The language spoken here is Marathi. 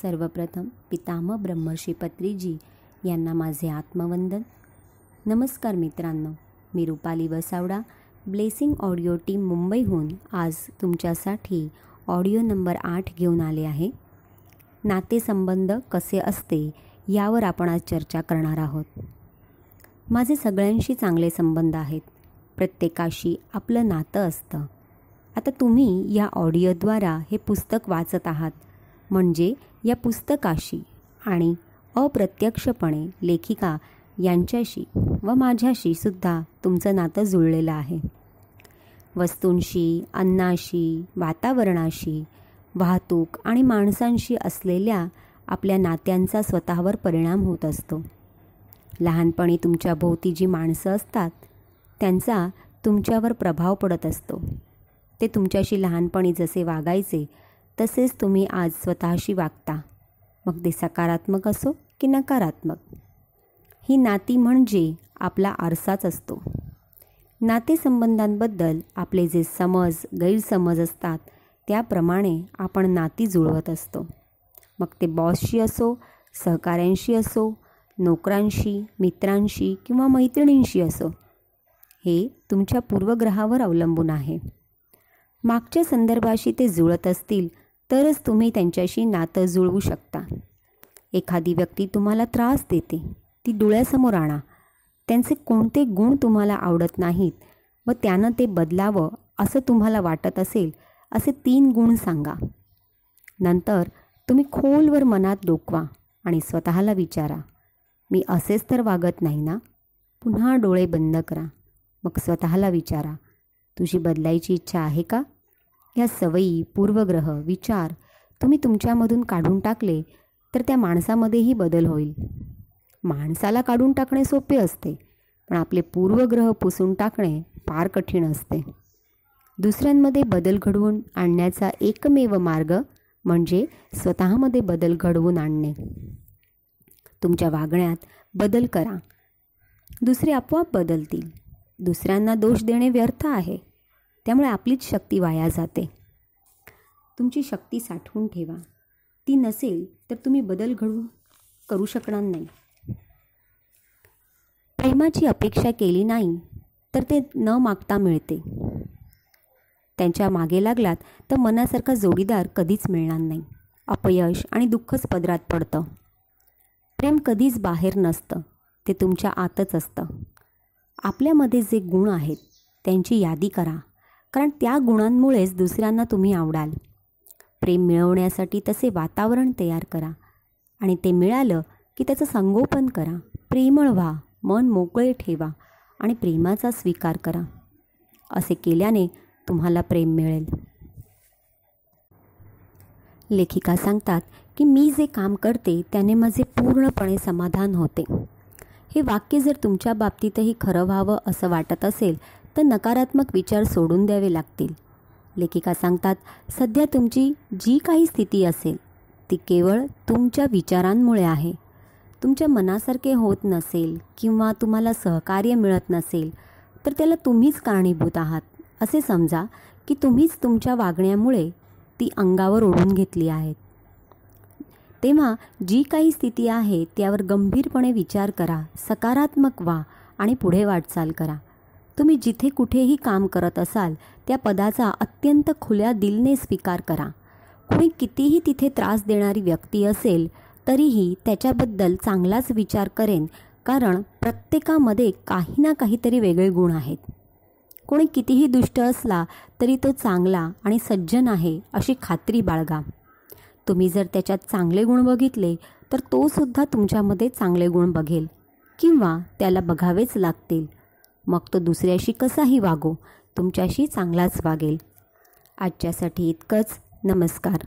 सर्वप्रथम पितामह ब्रह्मर्षी पत्रीजी यांना माझे आत्मवंदन नमस्कार मित्रांनो मी Rupali Vasavada blessing audio team मुंबईहून आज तुमच्यासाठी ऑडिओ नंबर आठ घेऊन आले आहे नातेसंबंध कसे असते यावर आपण आज चर्चा करणार आहोत माझे सगळ्यांशी चांगले संबंध आहेत प्रत्येकाशी आपलं नातं असतं आता तुम्ही या ऑडिओद्वारा हे पुस्तक वाचत आहात म्हणजे या पुस्तकाशी आणि अप्रत्यक्षपणे लेखिका यांच्याशी व माझ्याशी सुद्धा तुमचं नातं जुळलेलं आहे वस्तूंशी अन्नाशी वातावरणाशी वाहतूक आणि माणसांशी असलेल्या आपल्या नात्यांचा स्वतःवर परिणाम होत असतो लहानपणी तुमच्या भोवती जी माणसं असतात त्यांचा तुमच्यावर प्रभाव पडत असतो ते तुमच्याशी लहानपणी जसे वागायचे तसेच तुम्ही आज स्वतःशी वागता मग ते सकारात्मक असो की नकारात्मक ही नाती म्हणजे आपला आरसाच असतो नातेसंबंधांबद्दल आपले जे समज गैरसमज असतात त्याप्रमाणे आपण नाती जुळवत असतो मग ते बॉसशी असो सहकाऱ्यांशी असो नोकरांशी मित्रांशी किंवा मैत्रिणींशी असो हे तुमच्या पूर्वग्रहावर अवलंबून आहे मागच्या संदर्भाशी ते जुळत असतील तरच तुम्ही त्यांच्याशी नातं जुळवू शकता एखादी व्यक्ती तुम्हाला त्रास देते ती डोळ्यासमोर आणा त्यांचे कोणते गुण तुम्हाला आवडत नाहीत व त्यानं ते बदलावं असं तुम्हाला वाटत असेल असे तीन गुण सांगा नंतर तुम्ही खोलवर मनात डोकवा आणि स्वतःला विचारा मी असेच तर वागत नाही ना पुन्हा डोळे बंद करा मग स्वतःला विचारा तुझी बदलायची इच्छा आहे का या सवयी पूर्वग्रह विचार तुम्ही तुमच्यामधून काढून टाकले तर त्या माणसामध्येही बदल होईल माणसाला काढून टाकणे सोपे असते पण आपले पूर्वग्रह पुसून टाकणे फार कठीण असते दुसऱ्यांमध्ये बदल घडवून आणण्याचा एकमेव मार्ग म्हणजे स्वतःमध्ये बदल घडवून आणणे तुमच्या वागण्यात बदल करा दुसरे आपोआप बदलतील दुसऱ्यांना दोष देणे व्यर्थ आहे त्यामुळे आपलीच शक्ती वाया जाते तुमची शक्ती साठवून ठेवा ती नसेल तर तुम्ही बदल घडवून करू शकणार नाही प्रेमाची अपेक्षा केली नाही तर ते न मागता मिळते त्यांच्या मागे लागलात तर मनासारखा जोडीदार कधीच मिळणार नाही अपयश आणि दुःखच पदरात पडतं प्रेम कधीच बाहेर नसतं ते तुमच्या आतच असतं आपल्यामध्ये जे गुण आहेत त्यांची यादी करा कारण त्या गुणांमुळेच दुसऱ्यांना तुम्ही आवडाल प्रेम मिळवण्यासाठी तसे वातावरण तयार करा आणि ते मिळालं की त्याचं संगोपन करा प्रेमळ व्हा मन मोकळे ठेवा आणि प्रेमाचा स्वीकार करा असे केल्याने तुम्हाला प्रेम मिळेल लेखिका सांगतात की मी जे काम करते त्याने माझे पूर्णपणे समाधान होते हे वाक्य जर तुमच्या बाबतीतही खरं व्हावं असं वाटत असेल तर नकारात्मक विचार सोडून द्यावे लागतील लेखिका सांगतात सध्या तुमची जी काही स्थिती असेल ती केवळ तुमच्या विचारांमुळे आहे तुमच्या मनासारखे होत नसेल किंवा तुम्हाला सहकार्य मिळत नसेल तर त्याला तुम्हीच कारणीभूत आहात असे समजा की तुम्हीच तुमच्या वागण्यामुळे ती अंगावर ओढून घेतली आहेत तेव्हा जी काही स्थिती आहे त्यावर गंभीरपणे विचार करा सकारात्मक व्हा आणि पुढे वाटचाल करा तुम्ही जिथे कुठेही काम करत असाल त्या पदाचा अत्यंत खुल्या दिलने स्वीकार करा कोणी कितीही तिथे त्रास देणारी व्यक्ती असेल तरीही त्याच्याबद्दल चांगलाच विचार करेन कारण प्रत्येकामध्ये काही ना काहीतरी वेगळे गुण आहेत कोणी कितीही दुष्ट असला तरी तो चांगला आणि सज्जन आहे अशी खात्री बाळगा तुम्ही जर त्याच्यात चांगले गुण बघितले तर तो सुद्धा तुमच्यामध्ये चांगले गुण बघेल किंवा त्याला बघावेच लागतील मग तो दुसऱ्याशी कसाही वागो तुमच्याशी चांगलाच वागेल आजच्यासाठी इतकंच नमस्कार